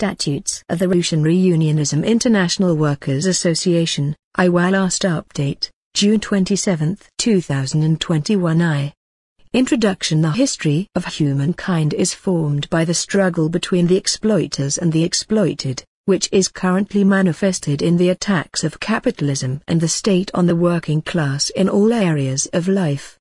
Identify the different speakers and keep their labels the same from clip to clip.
Speaker 1: statutes of the Russian Unionism International Workers Association, IWA last update, June 27, 2021 I. Introduction The history of humankind is formed by the struggle between the exploiters and the exploited, which is currently manifested in the attacks of capitalism and the state on the working class in all areas of life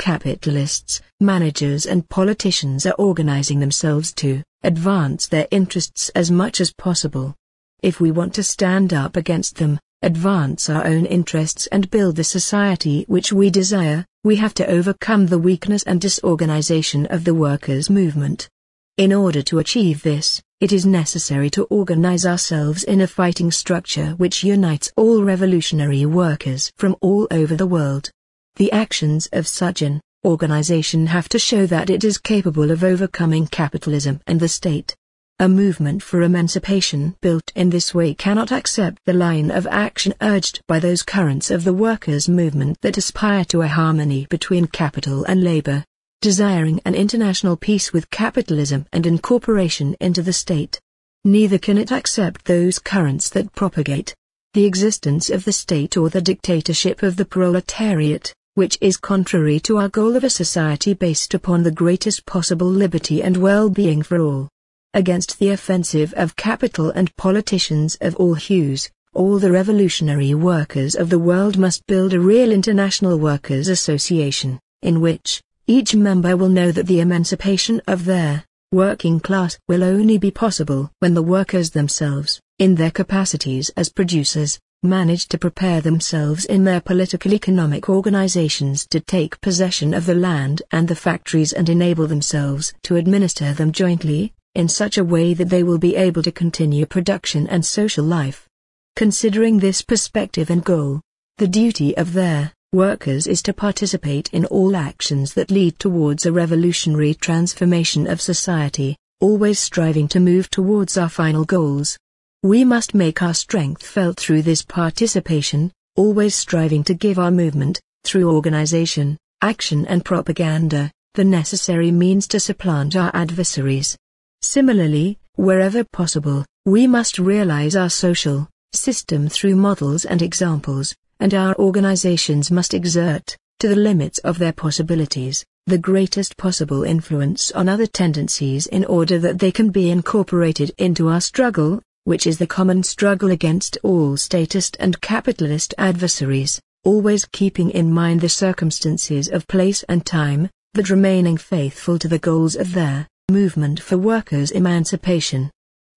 Speaker 1: capitalists, managers and politicians are organizing themselves to advance their interests as much as possible. If we want to stand up against them, advance our own interests and build the society which we desire, we have to overcome the weakness and disorganization of the workers' movement. In order to achieve this, it is necessary to organize ourselves in a fighting structure which unites all revolutionary workers from all over the world. The actions of such an organization have to show that it is capable of overcoming capitalism and the state. A movement for emancipation built in this way cannot accept the line of action urged by those currents of the workers' movement that aspire to a harmony between capital and labor, desiring an international peace with capitalism and incorporation into the state. Neither can it accept those currents that propagate the existence of the state or the dictatorship of the proletariat which is contrary to our goal of a society based upon the greatest possible liberty and well-being for all. Against the offensive of capital and politicians of all hues, all the revolutionary workers of the world must build a real international workers' association, in which, each member will know that the emancipation of their working class will only be possible when the workers themselves, in their capacities as producers, managed to prepare themselves in their political economic organizations to take possession of the land and the factories and enable themselves to administer them jointly, in such a way that they will be able to continue production and social life. Considering this perspective and goal, the duty of their workers is to participate in all actions that lead towards a revolutionary transformation of society, always striving to move towards our final goals. We must make our strength felt through this participation, always striving to give our movement, through organization, action and propaganda, the necessary means to supplant our adversaries. Similarly, wherever possible, we must realize our social system through models and examples, and our organizations must exert, to the limits of their possibilities, the greatest possible influence on other tendencies in order that they can be incorporated into our struggle which is the common struggle against all statist and capitalist adversaries, always keeping in mind the circumstances of place and time, but remaining faithful to the goals of their movement for workers' emancipation.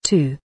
Speaker 1: 2.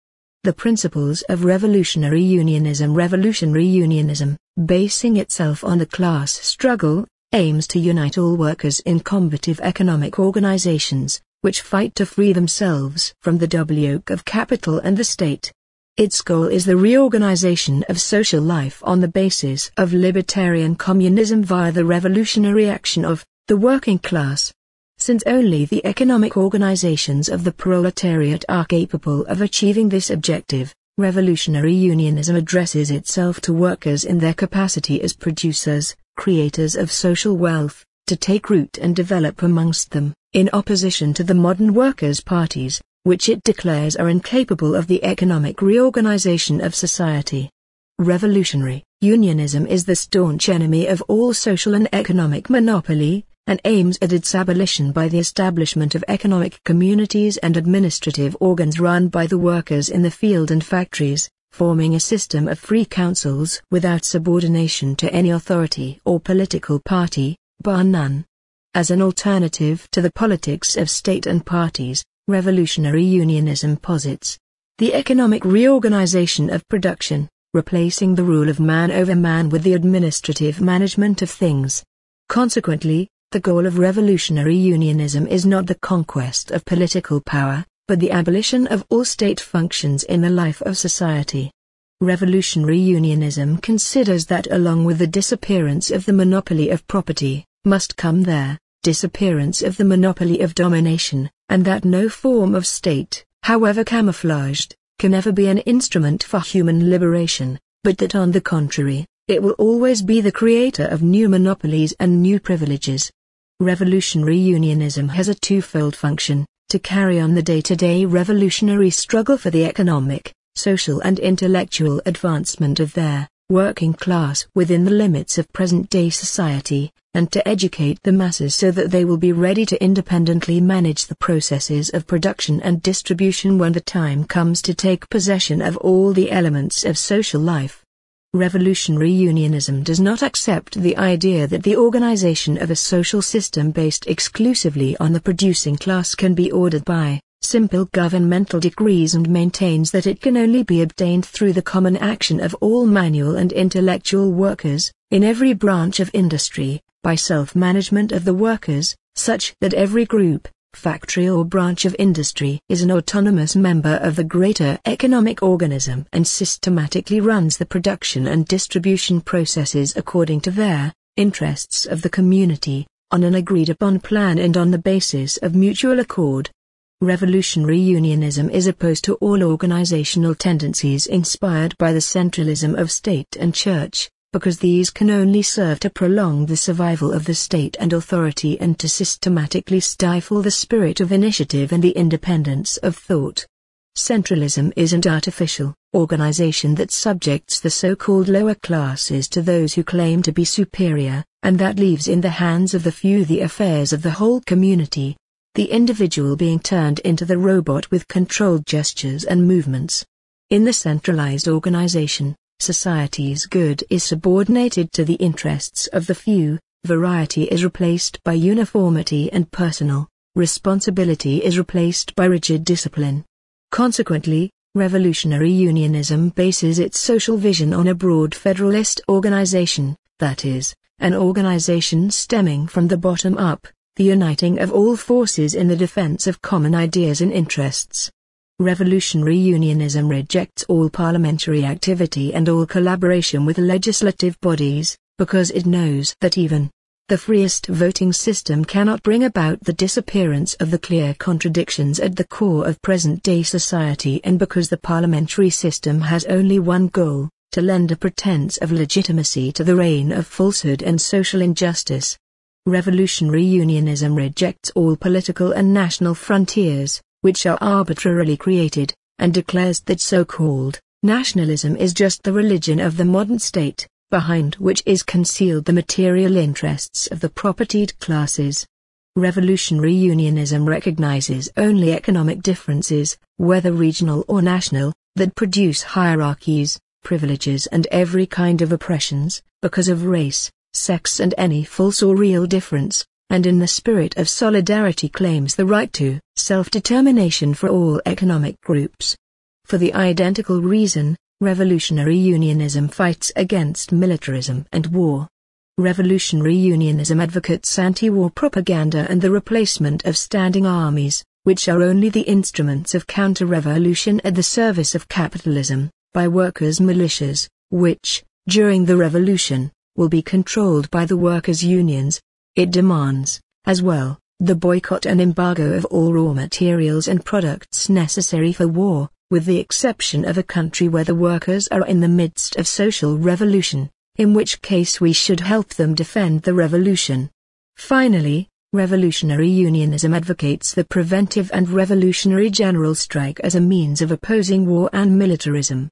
Speaker 1: The principles of revolutionary unionism Revolutionary unionism, basing itself on the class struggle, aims to unite all workers in combative economic organizations, which fight to free themselves from the double yoke of capital and the state. Its goal is the reorganization of social life on the basis of libertarian communism via the revolutionary action of the working class. Since only the economic organizations of the proletariat are capable of achieving this objective, revolutionary unionism addresses itself to workers in their capacity as producers, creators of social wealth, to take root and develop amongst them, in opposition to the modern workers' parties which it declares are incapable of the economic reorganization of society. Revolutionary unionism is the staunch enemy of all social and economic monopoly, and aims at its abolition by the establishment of economic communities and administrative organs run by the workers in the field and factories, forming a system of free councils without subordination to any authority or political party, bar none. As an alternative to the politics of state and parties, Revolutionary unionism posits the economic reorganization of production, replacing the rule of man over man with the administrative management of things. Consequently, the goal of revolutionary unionism is not the conquest of political power, but the abolition of all state functions in the life of society. Revolutionary unionism considers that along with the disappearance of the monopoly of property, must come there, disappearance of the monopoly of domination, and that no form of state, however camouflaged, can ever be an instrument for human liberation, but that on the contrary, it will always be the creator of new monopolies and new privileges. Revolutionary unionism has a twofold function, to carry on the day-to-day revolutionary struggle for the economic, social and intellectual advancement of their working class within the limits of present-day society, and to educate the masses so that they will be ready to independently manage the processes of production and distribution when the time comes to take possession of all the elements of social life. Revolutionary unionism does not accept the idea that the organization of a social system based exclusively on the producing class can be ordered by simple governmental decrees and maintains that it can only be obtained through the common action of all manual and intellectual workers, in every branch of industry, by self-management of the workers, such that every group, factory or branch of industry is an autonomous member of the greater economic organism and systematically runs the production and distribution processes according to their interests of the community, on an agreed upon plan and on the basis of mutual accord. Revolutionary unionism is opposed to all organizational tendencies inspired by the centralism of state and church, because these can only serve to prolong the survival of the state and authority and to systematically stifle the spirit of initiative and the independence of thought. Centralism is an artificial organization that subjects the so-called lower classes to those who claim to be superior, and that leaves in the hands of the few the affairs of the whole community, the individual being turned into the robot with controlled gestures and movements. In the centralized organization, society's good is subordinated to the interests of the few, variety is replaced by uniformity and personal, responsibility is replaced by rigid discipline. Consequently, revolutionary unionism bases its social vision on a broad federalist organization, that is, an organization stemming from the bottom up, the uniting of all forces in the defense of common ideas and interests. Revolutionary unionism rejects all parliamentary activity and all collaboration with legislative bodies, because it knows that even the freest voting system cannot bring about the disappearance of the clear contradictions at the core of present-day society and because the parliamentary system has only one goal, to lend a pretense of legitimacy to the reign of falsehood and social injustice. Revolutionary Unionism rejects all political and national frontiers, which are arbitrarily created, and declares that so-called nationalism is just the religion of the modern state, behind which is concealed the material interests of the propertied classes. Revolutionary unionism recognizes only economic differences, whether regional or national, that produce hierarchies, privileges and every kind of oppressions, because of race, sex and any false or real difference, and in the spirit of solidarity claims the right to self-determination for all economic groups. For the identical reason, revolutionary unionism fights against militarism and war. Revolutionary unionism advocates anti-war propaganda and the replacement of standing armies, which are only the instruments of counter-revolution at the service of capitalism, by workers' militias, which, during the revolution, will be controlled by the workers' unions. It demands, as well, the boycott and embargo of all raw materials and products necessary for war, with the exception of a country where the workers are in the midst of social revolution, in which case we should help them defend the revolution. Finally, revolutionary unionism advocates the preventive and revolutionary general strike as a means of opposing war and militarism.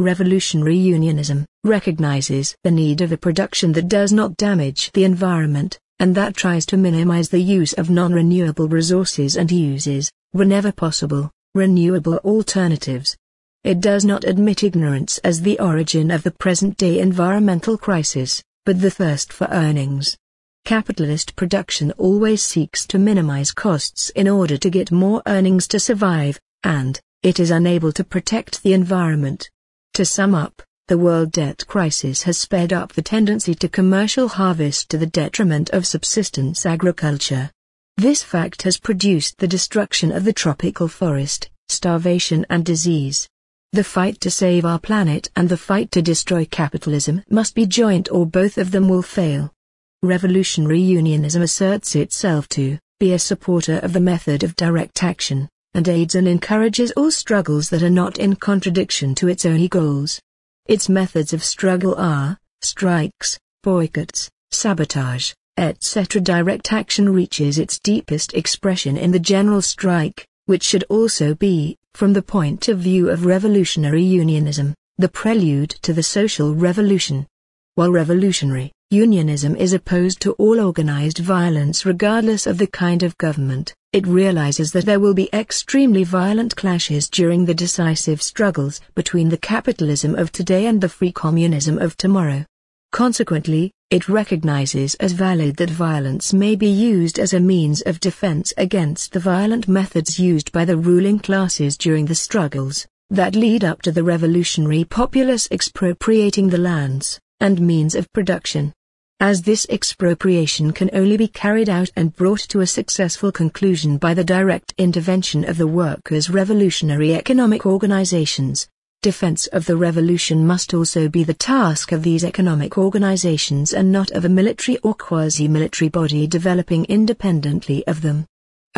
Speaker 1: Revolutionary unionism recognizes the need of a production that does not damage the environment, and that tries to minimize the use of non-renewable resources and uses, whenever possible, renewable alternatives. It does not admit ignorance as the origin of the present-day environmental crisis, but the thirst for earnings. Capitalist production always seeks to minimize costs in order to get more earnings to survive, and, it is unable to protect the environment. To sum up, the world debt crisis has sped up the tendency to commercial harvest to the detriment of subsistence agriculture. This fact has produced the destruction of the tropical forest, starvation and disease. The fight to save our planet and the fight to destroy capitalism must be joint or both of them will fail. Revolutionary unionism asserts itself to be a supporter of the method of direct action and aids and encourages all struggles that are not in contradiction to its own goals. Its methods of struggle are strikes, boycotts, sabotage, etc. Direct action reaches its deepest expression in the general strike, which should also be, from the point of view of revolutionary unionism, the prelude to the social revolution. While revolutionary Unionism is opposed to all organized violence regardless of the kind of government. It realizes that there will be extremely violent clashes during the decisive struggles between the capitalism of today and the free communism of tomorrow. Consequently, it recognizes as valid that violence may be used as a means of defense against the violent methods used by the ruling classes during the struggles that lead up to the revolutionary populace expropriating the lands and means of production. As this expropriation can only be carried out and brought to a successful conclusion by the direct intervention of the workers' revolutionary economic organizations, defense of the revolution must also be the task of these economic organizations and not of a military or quasi-military body developing independently of them.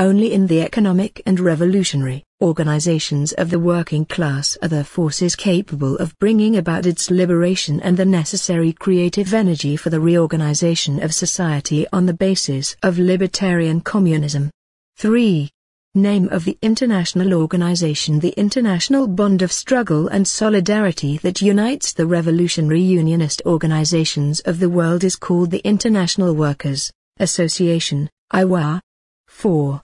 Speaker 1: Only in the economic and revolutionary organizations of the working class are there forces capable of bringing about its liberation and the necessary creative energy for the reorganization of society on the basis of libertarian communism. 3. Name of the international organization The international bond of struggle and solidarity that unites the revolutionary unionist organizations of the world is called the International Workers' Association, IWA. 4.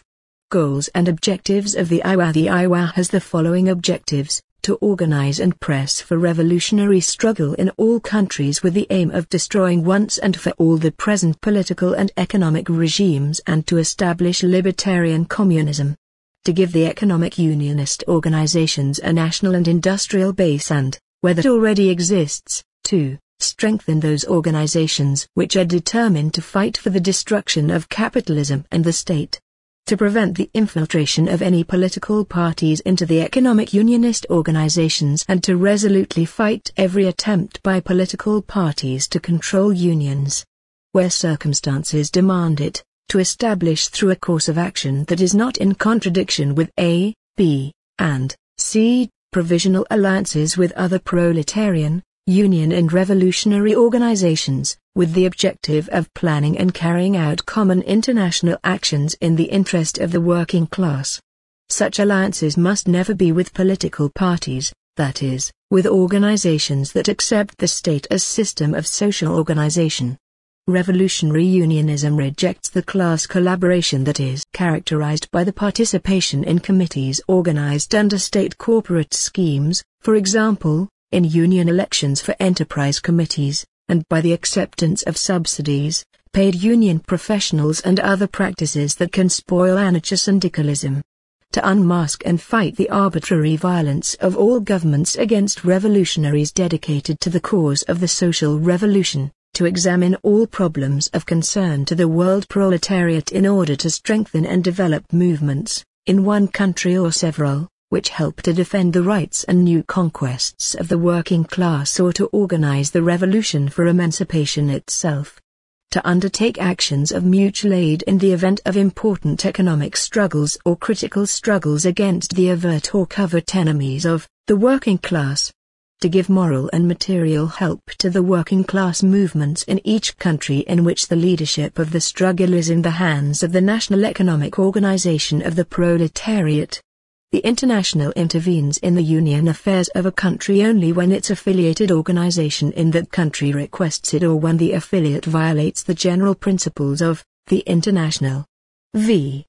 Speaker 1: Goals and objectives of the IWA The IWA has the following objectives, to organize and press for revolutionary struggle in all countries with the aim of destroying once and for all the present political and economic regimes and to establish libertarian communism. To give the economic unionist organizations a national and industrial base and, where that already exists, to strengthen those organizations which are determined to fight for the destruction of capitalism and the state to prevent the infiltration of any political parties into the economic unionist organizations and to resolutely fight every attempt by political parties to control unions, where circumstances demand it, to establish through a course of action that is not in contradiction with A, B, and C provisional alliances with other proletarian, union and revolutionary organizations, with the objective of planning and carrying out common international actions in the interest of the working class. Such alliances must never be with political parties, that is, with organizations that accept the state as system of social organization. Revolutionary unionism rejects the class collaboration that is characterized by the participation in committees organized under state corporate schemes, for example, in union elections for enterprise committees, and by the acceptance of subsidies, paid union professionals and other practices that can spoil anarchist syndicalism. To unmask and fight the arbitrary violence of all governments against revolutionaries dedicated to the cause of the social revolution, to examine all problems of concern to the world proletariat in order to strengthen and develop movements, in one country or several, which helped to defend the rights and new conquests of the working class or to organize the revolution for emancipation itself. To undertake actions of mutual aid in the event of important economic struggles or critical struggles against the overt or covert enemies of the working class. To give moral and material help to the working class movements in each country in which the leadership of the struggle is in the hands of the national economic organization of the proletariat the international intervenes in the union affairs of a country only when its affiliated organization in that country requests it or when the affiliate violates the general principles of the international. V.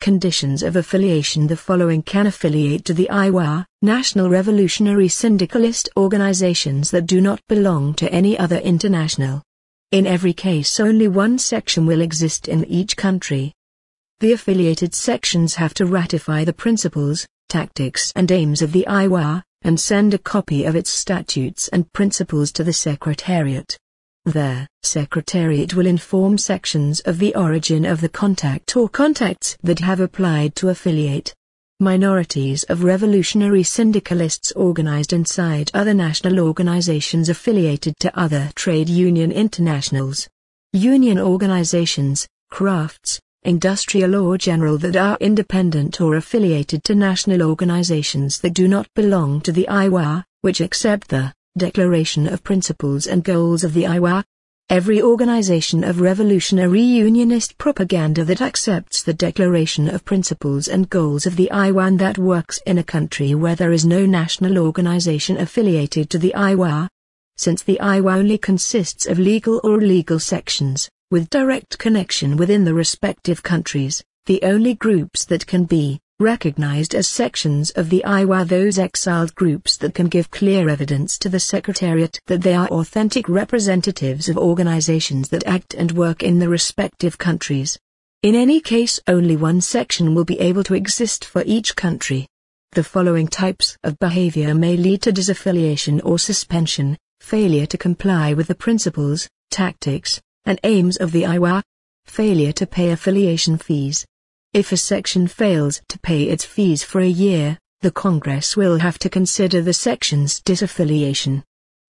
Speaker 1: Conditions of affiliation The following can affiliate to the IWA, National Revolutionary Syndicalist organizations that do not belong to any other international. In every case only one section will exist in each country the affiliated sections have to ratify the principles, tactics and aims of the IWA, and send a copy of its statutes and principles to the Secretariat. There, Secretariat will inform sections of the origin of the contact or contacts that have applied to affiliate. Minorities of revolutionary syndicalists organized inside other national organizations affiliated to other trade union internationals. Union organizations, crafts, industrial or general that are independent or affiliated to national organizations that do not belong to the IWA, which accept the Declaration of Principles and Goals of the IWA. Every organization of revolutionary unionist propaganda that accepts the Declaration of Principles and Goals of the IWA that works in a country where there is no national organization affiliated to the IWA. Since the IWA only consists of legal or legal sections, with direct connection within the respective countries, the only groups that can be recognized as sections of the IWA those exiled groups that can give clear evidence to the Secretariat that they are authentic representatives of organizations that act and work in the respective countries. In any case only one section will be able to exist for each country. The following types of behavior may lead to disaffiliation or suspension, failure to comply with the principles, tactics, and aims of the IWA. Failure to pay affiliation fees. If a section fails to pay its fees for a year, the Congress will have to consider the section's disaffiliation.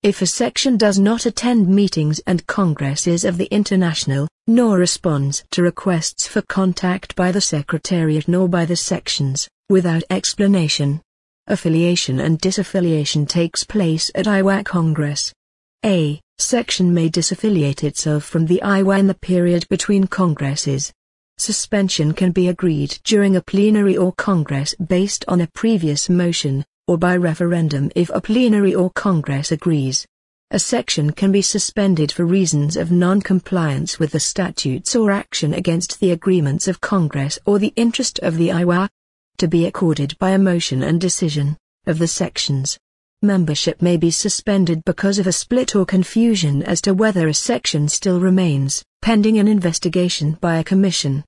Speaker 1: If a section does not attend meetings and congresses of the international, nor responds to requests for contact by the Secretariat nor by the sections, without explanation, affiliation and disaffiliation takes place at IWA Congress. A section may disaffiliate itself from the IWA in the period between Congresses. Suspension can be agreed during a plenary or Congress based on a previous motion, or by referendum if a plenary or Congress agrees. A section can be suspended for reasons of non-compliance with the statutes or action against the agreements of Congress or the interest of the IWA, to be accorded by a motion and decision of the sections membership may be suspended because of a split or confusion as to whether a section still remains, pending an investigation by a commission.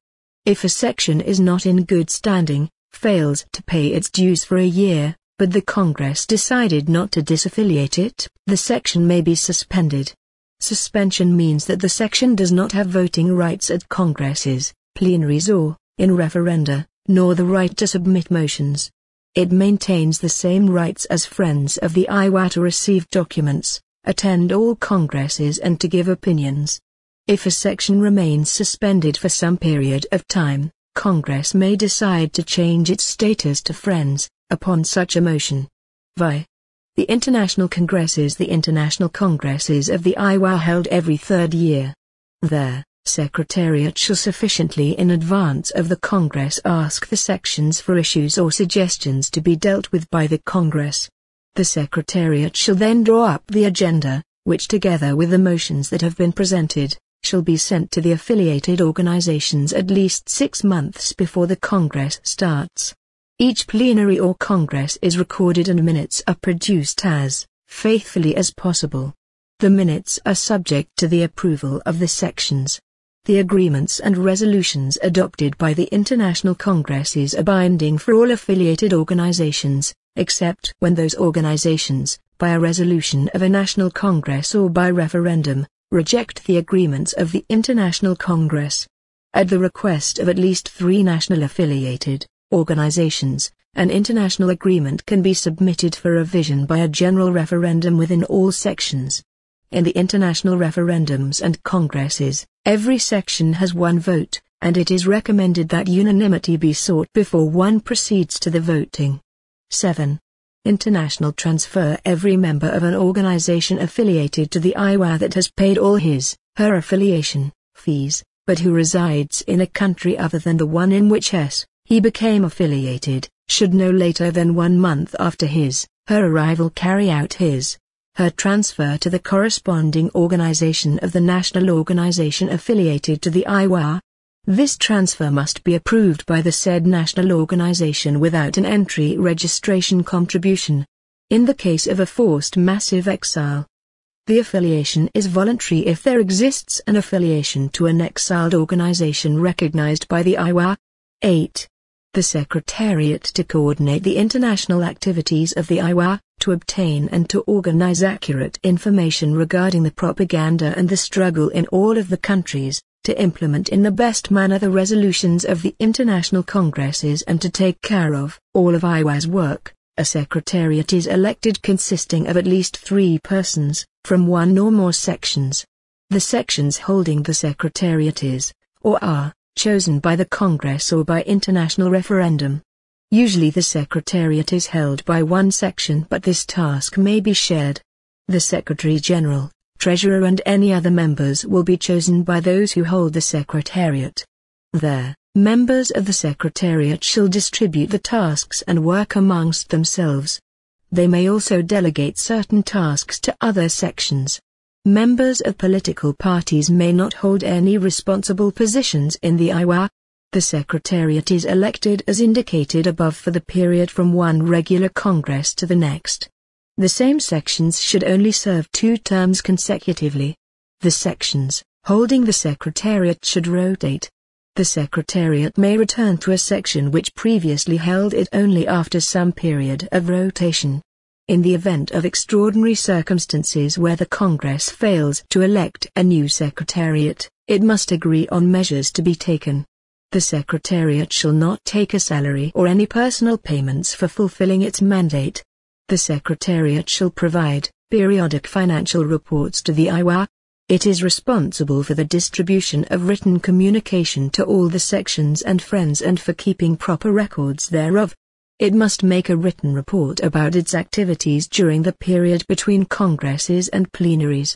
Speaker 1: If a section is not in good standing, fails to pay its dues for a year, but the Congress decided not to disaffiliate it, the section may be suspended. Suspension means that the section does not have voting rights at Congresses, plenaries or, in referenda, nor the right to submit motions. It maintains the same rights as Friends of the Iowa to receive documents, attend all congresses and to give opinions. If a section remains suspended for some period of time, Congress may decide to change its status to Friends, upon such a motion. Vi. The International Congresses The International Congresses of the Iowa held every third year. There, Secretariat shall sufficiently in advance of the Congress ask the sections for issues or suggestions to be dealt with by the Congress. The Secretariat shall then draw up the agenda, which together with the motions that have been presented, shall be sent to the affiliated organizations at least six months before the Congress starts. Each plenary or Congress is recorded and minutes are produced as faithfully as possible. The minutes are subject to the approval of the sections. The agreements and resolutions adopted by the International Congresses are binding for all affiliated organizations, except when those organizations, by a resolution of a National Congress or by referendum, reject the agreements of the International Congress. At the request of at least three national affiliated organizations, an international agreement can be submitted for revision by a general referendum within all sections. In the international referendums and congresses, every section has one vote, and it is recommended that unanimity be sought before one proceeds to the voting. 7. International transfer Every member of an organization affiliated to the IWA that has paid all his, her affiliation, fees, but who resides in a country other than the one in which S, he became affiliated, should no later than one month after his, her arrival carry out his, her transfer to the corresponding organization of the national organization affiliated to the IWA. This transfer must be approved by the said national organization without an entry registration contribution. In the case of a forced massive exile, the affiliation is voluntary if there exists an affiliation to an exiled organization recognized by the IWA. 8 the Secretariat to coordinate the international activities of the IWA, to obtain and to organize accurate information regarding the propaganda and the struggle in all of the countries, to implement in the best manner the resolutions of the international congresses and to take care of all of IWA's work. A secretariat is elected consisting of at least three persons, from one or more sections. The sections holding the secretariat is, or are, chosen by the Congress or by international referendum. Usually the Secretariat is held by one section but this task may be shared. The Secretary-General, Treasurer and any other members will be chosen by those who hold the Secretariat. There, members of the Secretariat shall distribute the tasks and work amongst themselves. They may also delegate certain tasks to other sections. Members of political parties may not hold any responsible positions in the IWA. The Secretariat is elected as indicated above for the period from one regular Congress to the next. The same sections should only serve two terms consecutively. The sections holding the Secretariat should rotate. The Secretariat may return to a section which previously held it only after some period of rotation. In the event of extraordinary circumstances where the Congress fails to elect a new Secretariat, it must agree on measures to be taken. The Secretariat shall not take a salary or any personal payments for fulfilling its mandate. The Secretariat shall provide periodic financial reports to the IWA. It is responsible for the distribution of written communication to all the sections and friends and for keeping proper records thereof. It must make a written report about its activities during the period between congresses and plenaries.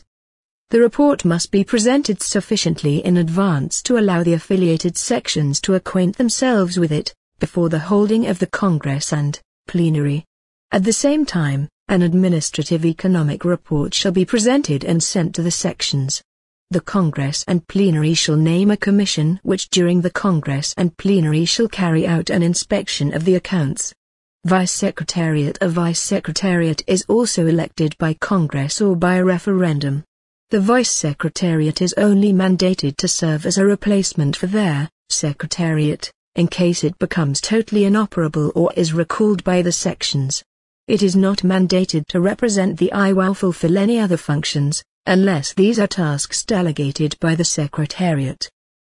Speaker 1: The report must be presented sufficiently in advance to allow the affiliated sections to acquaint themselves with it, before the holding of the Congress and plenary. At the same time, an administrative economic report shall be presented and sent to the sections. The Congress and plenary shall name a commission which during the Congress and plenary shall carry out an inspection of the accounts. Vice Secretariat A Vice Secretariat is also elected by Congress or by referendum. The Vice Secretariat is only mandated to serve as a replacement for their Secretariat, in case it becomes totally inoperable or is recalled by the sections. It is not mandated to represent the IWOW fulfill any other functions, unless these are tasks delegated by the Secretariat.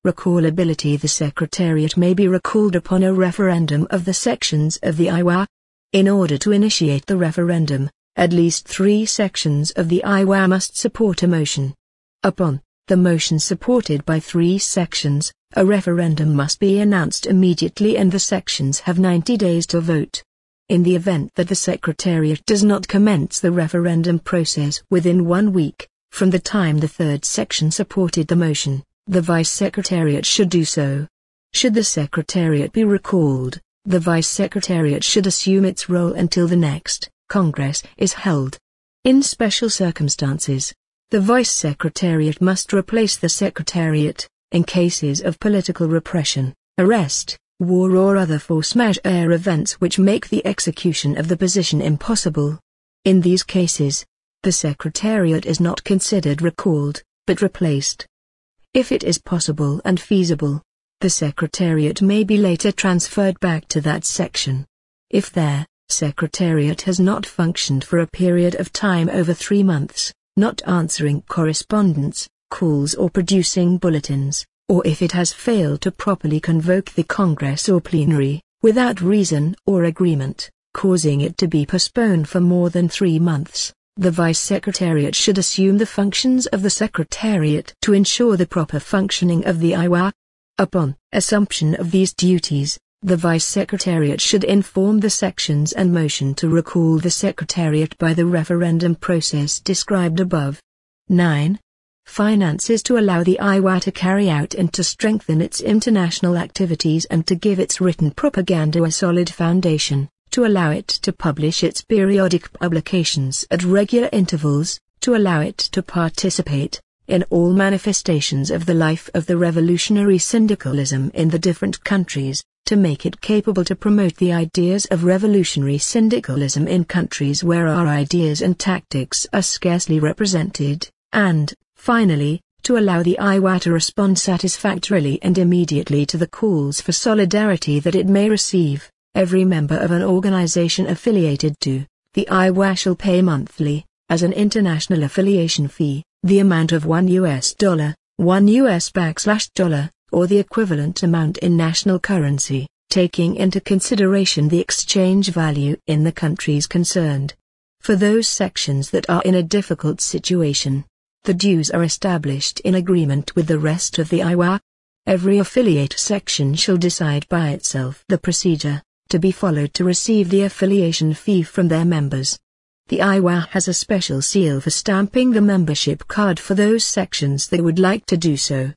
Speaker 1: Recallability The Secretariat may be recalled upon a referendum of the sections of the IWA. In order to initiate the referendum, at least three sections of the IWA must support a motion. Upon the motion supported by three sections, a referendum must be announced immediately and the sections have 90 days to vote. In the event that the Secretariat does not commence the referendum process within one week, from the time the third section supported the motion, the Vice Secretariat should do so. Should the Secretariat be recalled, the Vice Secretariat should assume its role until the next Congress is held. In special circumstances, the Vice Secretariat must replace the Secretariat, in cases of political repression, arrest, war or other force majeure events which make the execution of the position impossible. In these cases, the Secretariat is not considered recalled, but replaced. If it is possible and feasible, the Secretariat may be later transferred back to that section. If there, Secretariat has not functioned for a period of time over three months, not answering correspondence, calls or producing bulletins, or if it has failed to properly convoke the Congress or plenary, without reason or agreement, causing it to be postponed for more than three months, the Vice Secretariat should assume the functions of the Secretariat to ensure the proper functioning of the IWA. Upon assumption of these duties, the Vice Secretariat should inform the sections and motion to recall the Secretariat by the referendum process described above. 9. Finances to allow the IWA to carry out and to strengthen its international activities and to give its written propaganda a solid foundation to allow it to publish its periodic publications at regular intervals, to allow it to participate in all manifestations of the life of the revolutionary syndicalism in the different countries, to make it capable to promote the ideas of revolutionary syndicalism in countries where our ideas and tactics are scarcely represented, and, finally, to allow the IWA to respond satisfactorily and immediately to the calls for solidarity that it may receive. Every member of an organization affiliated to the IWA shall pay monthly, as an international affiliation fee, the amount of 1 US dollar, 1 US backslash dollar, or the equivalent amount in national currency, taking into consideration the exchange value in the countries concerned. For those sections that are in a difficult situation, the dues are established in agreement with the rest of the IWA. Every affiliate section shall decide by itself the procedure to be followed to receive the affiliation fee from their members. The IWA has a special seal for stamping the membership card for those sections that would like to do so.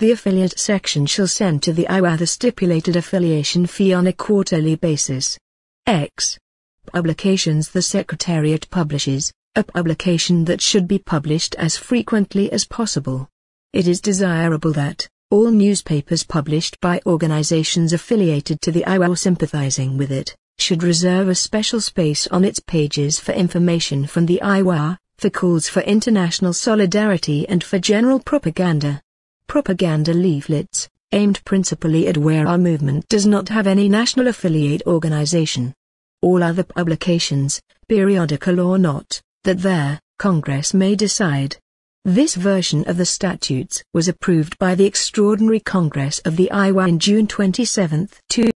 Speaker 1: The affiliate section shall send to the IWA the stipulated affiliation fee on a quarterly basis. X. Publications the Secretariat publishes, a publication that should be published as frequently as possible. It is desirable that, all newspapers published by organizations affiliated to the IWA or sympathizing with it, should reserve a special space on its pages for information from the IWA, for calls for international solidarity and for general propaganda. Propaganda leaflets, aimed principally at where our movement does not have any national affiliate organization. All other publications, periodical or not, that their Congress may decide, this version of the statutes was approved by the Extraordinary Congress of the Iowa in June 27, 2000.